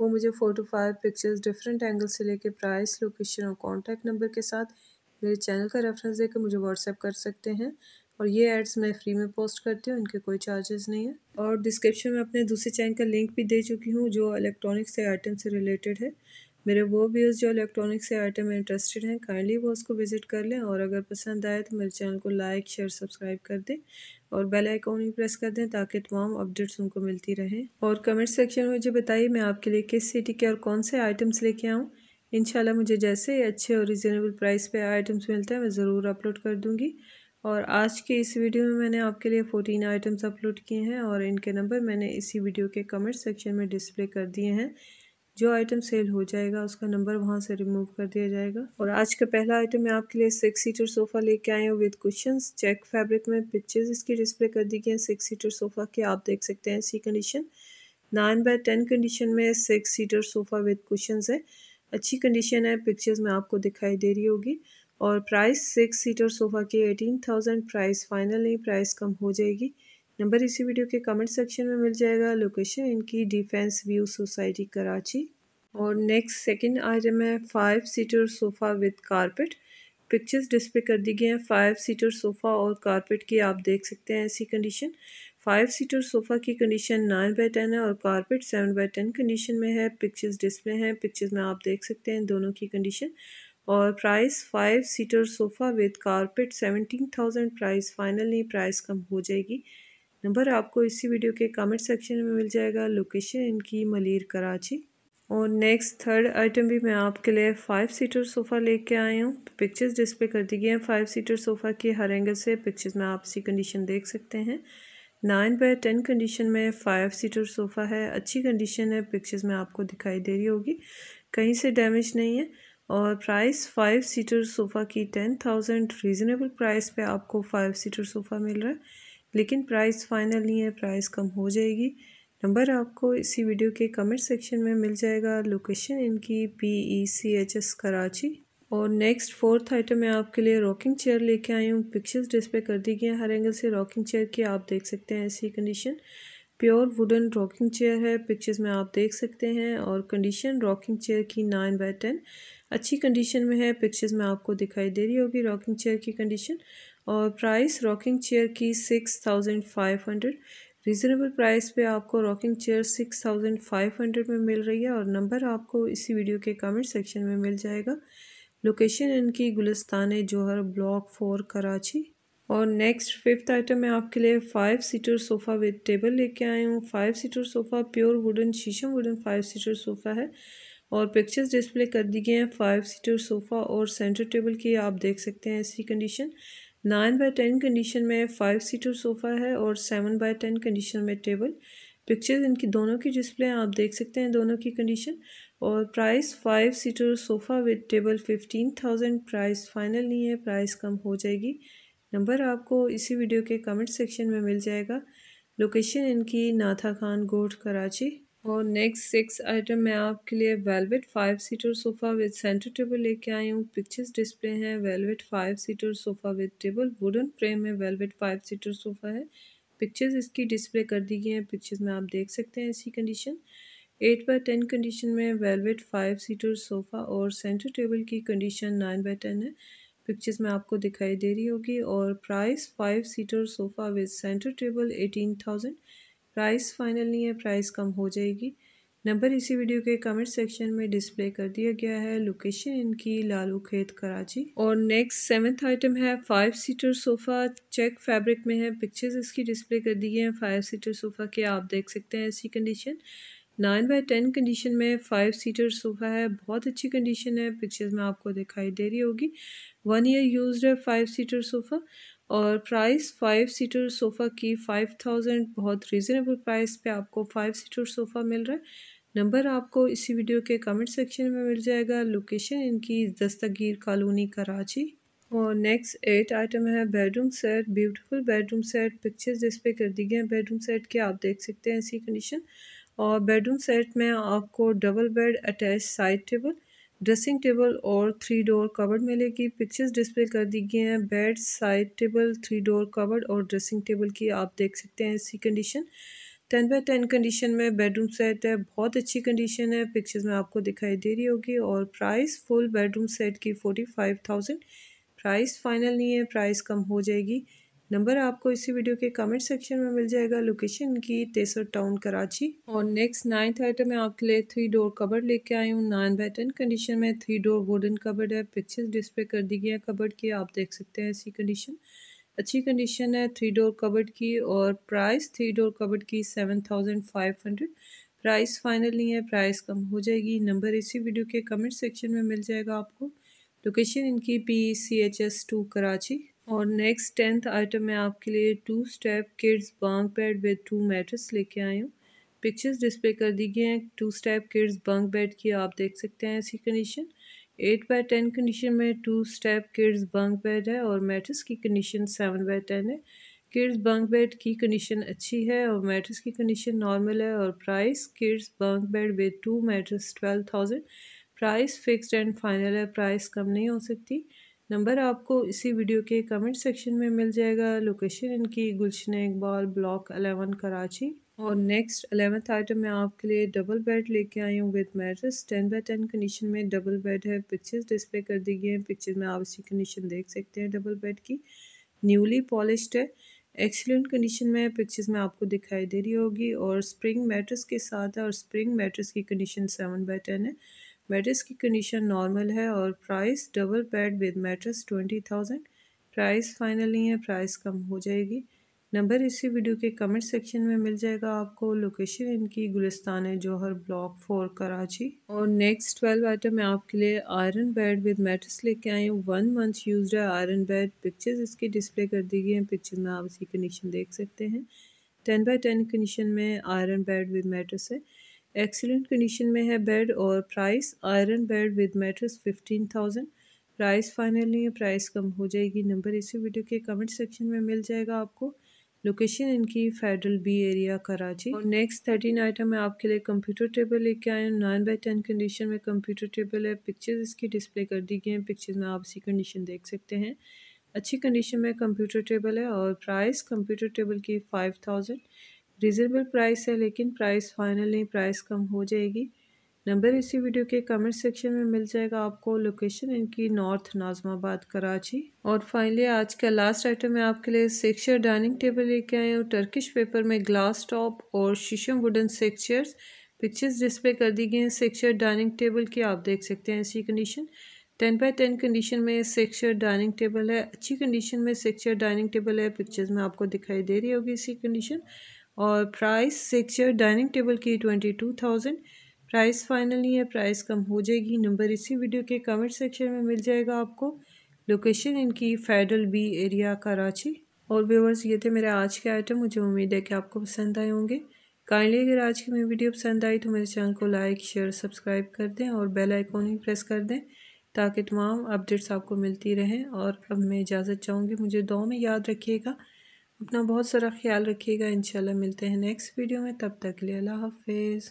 वो मुझे four two five pictures different angle से लेके प्राइस लोकेशन और कॉन्टैक्ट नंबर के साथ मेरे चैनल का रेफरेंस देकर मुझे व्हाट्सएप कर सकते हैं और ये एड्स मैं फ्री में पोस्ट करती हूँ इनके कोई चार्जेस नहीं है और डिस्क्रिप्शन में अपने दूसरे चैनल का लिंक भी दे चुकी हूँ जो इलेक्ट्रॉनिक्स से आइटम से रिलेटेड है मेरे वो व्यूज़ जो इलेक्ट्रॉनिक से आइटम में इंटरेस्टेड हैं काइंडली वो उसको विज़िट कर लें और अगर पसंद आए तो मेरे चैनल को लाइक शेयर सब्सक्राइब कर दें और बेल आइकॉन भी प्रेस कर दें ताकि तमाम अपडेट्स उनको मिलती रहें और कमेंट सेक्शन में मुझे बताइए मैं आपके लिए किस सिटी के और कौन से आइटम्स लेके आऊँ इन मुझे जैसे ही अच्छे और रिजनेबल प्राइस पर आइटम्स मिलते हैं मैं ज़रूर अपलोड कर दूँगी और आज के इस वीडियो में मैंने आपके लिए फ़ोर्टीन आइटम्स अपलोड किए हैं और इनके नंबर मैंने इसी वीडियो के कमेंट सेक्शन में डिस्प्ले कर दिए हैं जो आइटम सेल हो जाएगा उसका नंबर वहाँ से रिमूव कर दिया जाएगा और आज का पहला आइटम मैं आपके लिए सिक्स सीटर सोफ़ा लेके आए हूँ विद क्वेश्चन चेक फैब्रिक में पिक्चर्स इसकी डिस्प्ले कर दी गई हैं सिक्स सीटर सोफ़ा की आप देख सकते हैं ऐसी condition nine by ten condition में six seater sofa with cushion है अच्छी कंडीशन है पिक्चर्स में आपको दिखाई दे रही होगी और प्राइस सिक्स सीटर सोफ़ा की एटीन थाउजेंड प्राइस फाइनल नहीं प्राइस कम हो जाएगी नंबर इसी वीडियो के कमेंट सेक्शन में मिल जाएगा लोकेशन इनकी डिफेंस व्यू सोसाइटी कराची और नेक्स्ट सेकंड आइटम है five seater sofa with carpet pictures display कर दी गई हैं फाइव सीटर सोफ़ा और कारपेट की आप देख सकते हैं ऐसी कंडीशन फाइव सीटर सोफ़ा की कंडीशन नाइन बाई टेन है और carpet seven by ten condition में है पिक्चर्स डिस्प्ले हैं पिक्चर्स में आप देख सकते हैं दोनों की कंडीशन और price five seater sofa with carpet seventeen thousand price finally price कम हो जाएगी नंबर आपको इसी वीडियो के कमेंट सेक्शन में मिल जाएगा लोकेशन इनकी मलिर कराची और नेक्स्ट थर्ड आइटम भी मैं आपके लिए फ़ाइव सीटर सोफ़ा लेके आई हूँ पिक्चर्स तो डिस्प्ले कर दी गई हैं फ़ाइव सीटर सोफ़ा के हर एंगल से पिक्चर्स में आप इसी कंडीशन देख सकते हैं नाइन बाय टेन कंडीशन में फ़ाइव सीटर सोफ़ा है अच्छी कंडीशन है पिक्चर्स में आपको दिखाई दे रही होगी कहीं से डैमेज नहीं है और प्राइस फ़ाइव सीटर सोफ़ा की टेन थाउजेंड रीज़नेबल प्राइस पे आपको फ़ाइव सीटर सोफ़ा मिल रहा है लेकिन प्राइस फाइनल नहीं है प्राइस कम हो जाएगी नंबर आपको इसी वीडियो के कमेंट सेक्शन में मिल जाएगा लोकेशन इनकी P E C H S Karachi और नेक्स्ट फोर्थ आइटम मैं आपके लिए रॉकिंग चेयर लेके आई हूँ पिक्चर्स डिस्प्ले कर दी गई हैं हर एंगल से रॉकिंग चेयर की आप देख सकते हैं ऐसी condition pure wooden rocking chair है पिक्चर्स में आप देख सकते हैं और कंडीशन रॉकिंग चेयर की नाइन बाई टेन अच्छी कंडीशन में है पिक्चर्स में आपको दिखाई दे रही होगी रॉकिंग चेयर की कंडीशन और प्राइस रॉकिंग चेयर की six thousand five hundred reasonable price पे आपको rocking chair six thousand five hundred में मिल रही है और नंबर आपको इसी वीडियो के कमेंट सेक्शन में मिल जाएगा लोकेशन इनकी गुलस्तान जौहर ब्लॉक फोर कराची और नेक्स्ट फिफ्थ आइटम मैं आपके लिए five seater sofa with table लेके आई हूँ five seater sofa pure wooden शीशम वुडन फाइव सीटर सोफ़ा है और पिक्चर्स डिस्प्ले कर दी गए हैं फाइव सीटर सोफ़ा और सेंटर टेबल की आप देख सकते हैं ऐसी condition nine by ten condition में फ़ाइव सीटर सोफ़ा है और सेवन बाई टेन कंडीशन में टेबल पिक्चर्स इनकी दोनों की डिस्प्ले हैं आप देख सकते हैं दोनों की कंडीशन और price five seater sofa with table fifteen thousand price final नहीं है प्राइस कम हो जाएगी नंबर आपको इसी वीडियो के कमेंट सेक्शन में मिल जाएगा लोकेशन इनकी नाथा खान गोट कराची और नेक्स्ट सिक्स आइटम मैं आपके लिए velvet five seater sofa with centre table लेके आई हूँ पिक्चर्स डिस्प्ले हैं velvet five seater sofa with table wooden frame है वेलवेट फाइव सीटर सोफ़ा है पिक्चर्स इसकी डिस्प्ले कर दी गई हैं पिक्चर्स में आप देख सकते हैं ऐसी condition eight by ten condition में वेलवेट फाइव सीटर सोफ़ा और सेंटर टेबल की कंडीशन नाइन बाई टेन है पिक्चर्स में आपको दिखाई दे रही होगी और price five seater sofa with centre table eighteen thousand price final नहीं है प्राइस कम हो जाएगी नंबर इसी वीडियो के कमेंट सेक्शन में डिस्प्ले कर दिया गया है लोकेशन इनकी लालू खेत कराची और नेक्स्ट सेवेंथ आइटम है five seater sofa check fabric में है पिक्चर्स इसकी डिस्प्ले कर दी गई हैं फाइव सीटर सोफ़ा के आप देख सकते हैं ऐसी condition nine by ten condition में फ़ाइव सीटर सोफ़ा है बहुत अच्छी कंडीशन है पिक्चर्स में आपको दिखाई दे रही होगी वन ईयर यूज है फाइव सीटर सोफ़ा और प्राइस फ़ाइव सीटर सोफ़ा की फ़ाइव थाउजेंड बहुत रीज़नेबल प्राइस पे आपको फ़ाइव सीटर सोफ़ा मिल रहा है नंबर आपको इसी वीडियो के कमेंट सेक्शन में मिल जाएगा लोकेशन इनकी दस्तगीर कॉलोनी कराची और नेक्स्ट एट आइटम है bedroom set beautiful bedroom set pictures display कर दी गई हैं बेडरूम सेट के आप देख सकते हैं ऐसी कंडीशन और बेडरूम सेट में आपको double bed attach side table dressing table और थ्री डोर कवर्ड मिलेगी पिक्चर्स डिस्प्ले कर दी गई हैं bed side table three door cupboard और ड्रेसिंग टेबल की आप देख सकते हैं इसी condition ten by ten condition में बेडरूम सेट है बहुत अच्छी कंडीशन है पिक्चर्स में आपको दिखाई दे रही होगी और प्राइस फुल बेडरूम सेट की forty five thousand price final नहीं है प्राइस कम हो जाएगी नंबर आपको इसी वीडियो के कमेंट सेक्शन में मिल जाएगा लोकेशन की तेसर टाउन कराची और नेक्स्ट नाइन्थ आइटम में आपके लिए थ्री डोर कबर लेके आई हूँ नाइन बाई टेन कंडीशन में थ्री डोर वुडन कबर्ड है पिक्चर्स डिस्प्ले कर दी गई है कबर्ड की आप देख सकते हैं ऐसी कंडीशन अच्छी कंडीशन है थ्री डोर कबर्ड की और प्राइस थ्री डोर कबर्ड की seven thousand five hundred price final नहीं है प्राइस कम हो जाएगी नंबर इसी वीडियो के कमेंट सेक्शन में मिल जाएगा आपको लोकेशन इनकी P C H S two Karachi और नेक्स्ट टेंथ आइटम मैं आपके लिए two step kids bunk bed with two mattress लेके आई हूँ पिक्चर्स डिस्प्ले कर दी गई हैं two step kids bunk bed की आप देख सकते हैं ऐसी condition eight by ten condition में two step kids bunk bed है और मैट्रेस की कंडीशन सेवन बाई टेन है किड्स बंक बेड की कंडीशन अच्छी है और मैट्रेस की कंडीशन नॉर्मल है और price kids bunk bed with two mattress twelve thousand price fixed and final है प्राइस कम नहीं हो सकती नंबर आपको इसी वीडियो के कमेंट सेक्शन में मिल जाएगा लोकेशन इनकी गुलशन इकबाल ब्लॉक अलेवन कराची और नेक्स्ट अलेवंथ आइटम मैं आपके लिए डबल बेड लेके आई हूँ with mattress ten by ten condition में डबल बेड है पिक्चर्स डिस्प्ले कर दी गई हैं पिक्चर में आप इसी कंडीशन देख सकते हैं डबल बेड की न्यूली पॉलिश्ड है एक्सीलेंट कंडीशन में पिक्चर्स में आपको दिखाई दे रही होगी और स्प्रिंग मैट्रेस के साथ है और स्प्रिंग मैट्रेस की कंडीशन सेवन बाई टेन है मेट्रेस की कंडीशन नॉर्मल है और price double bed with mattress twenty thousand price final नहीं है प्राइस कम हो जाएगी नंबर इसी वीडियो के कमेंट सेक्शन में मिल जाएगा आपको लोकेशन इनकी गुलिस्तान जौहर ब्लॉक फोर कराची और नेक्स्ट ट्वेल्व आइटम मैं आपके लिए आयरन बेड विद मैट्रेस लेके आई हूँ वन मंथ यूज है आयरन बेड पिक्चर्स इसकी डिस्प्ले कर दी गई हैं पिक्चर में आप इसकी कंडीशन देख सकते हैं टेन बाई टेन कंडीशन में आयरन बेड विद मेट्रेस है एक्सीलेंट कंडीशन में है बेड और price iron bed with mattress fifteen thousand price final नहीं है प्राइस कम हो जाएगी नंबर इसी वीडियो के कमेंट सेक्शन में मिल जाएगा आपको लोकेशन इनकी फेडरल बी एरिया कराची और नेक्स्ट थर्टीन आइटम मैं आपके लिए कंप्यूटर टेबल लेके आए हूँ नाइन बाई टेन कंडीशन में कंप्यूटर टेबल है पिक्चर्स इसकी डिस्प्ले कर दी गई हैं पिक्चर्स में आप इसी कंडीशन देख सकते हैं अच्छी कंडीशन में कंप्यूटर टेबल है और प्राइस कंप्यूटर टेबल की फाइव थाउजेंड रिजनेबल प्राइस है लेकिन प्राइस फाइनल नहीं प्राइस कम हो जाएगी नंबर इसी वीडियो के कमेंट सेक्शन में मिल जाएगा आपको लोकेशन इनकी नॉर्थ नाजमाबाद कराची और फाइनली आज का लास्ट आइटम है आपके लिए सेक्चर डाइनिंग टेबल लेके आए और टर्किश पेपर में ग्लास टॉप और शीशम वुडन सेक्चर्स पिक्चर्स डिस्प्ले कर दी गई हैं सेक्चर डाइनिंग टेबल की आप देख सकते हैं ऐसी condition ten by ten condition में सेक्चर डाइनिंग टेबल है अच्छी कंडीशन में सेक्चर डाइनिंग टेबल है पिक्चर्स में आपको दिखाई दे रही होगी इसी कंडीशन और price six chair dining table की twenty two thousand price final नहीं है प्राइस कम हो जाएगी नंबर इसी वीडियो के कमेंट सेक्शन में मिल जाएगा आपको लोकेशन इनकी फेडरल बी एरिया कराची और व्यूवर्स ये थे मेरे आज के आइटम मुझे उम्मीद है कि आपको पसंद आए होंगे काइंडली अगर आज की मेरी वीडियो पसंद आई तो मेरे चैनल को लाइक शेयर सब्सक्राइब कर दें और बेल आइकॉन ही प्रेस कर दें ताकि तमाम अपडेट्स आपको मिलती रहें और अब मैं इजाज़त चाहूँगी मुझे दो में याद रखिएगा अपना बहुत सारा ख्याल रखिएगा इंशाल्लाह मिलते हैं नेक्स्ट वीडियो में तब तक के लिए अल्लाह हाफिज़